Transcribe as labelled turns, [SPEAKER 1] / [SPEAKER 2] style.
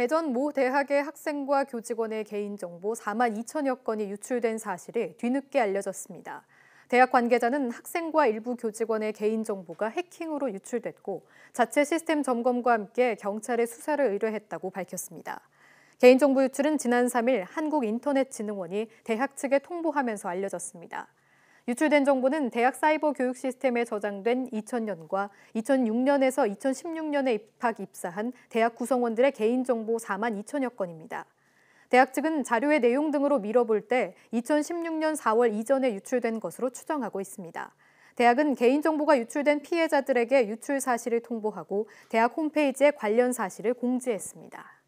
[SPEAKER 1] 대전 모 대학의 학생과 교직원의 개인정보 4만 2천여 건이 유출된 사실이 뒤늦게 알려졌습니다. 대학 관계자는 학생과 일부 교직원의 개인정보가 해킹으로 유출됐고 자체 시스템 점검과 함께 경찰에 수사를 의뢰했다고 밝혔습니다. 개인정보 유출은 지난 3일 한국인터넷진흥원이 대학 측에 통보하면서 알려졌습니다. 유출된 정보는 대학 사이버 교육 시스템에 저장된 2000년과 2006년에서 2016년에 입학 입사한 대학 구성원들의 개인정보 4만 2천여 건입니다. 대학 측은 자료의 내용 등으로 밀어볼 때 2016년 4월 이전에 유출된 것으로 추정하고 있습니다. 대학은 개인정보가 유출된 피해자들에게 유출 사실을 통보하고 대학 홈페이지에 관련 사실을 공지했습니다.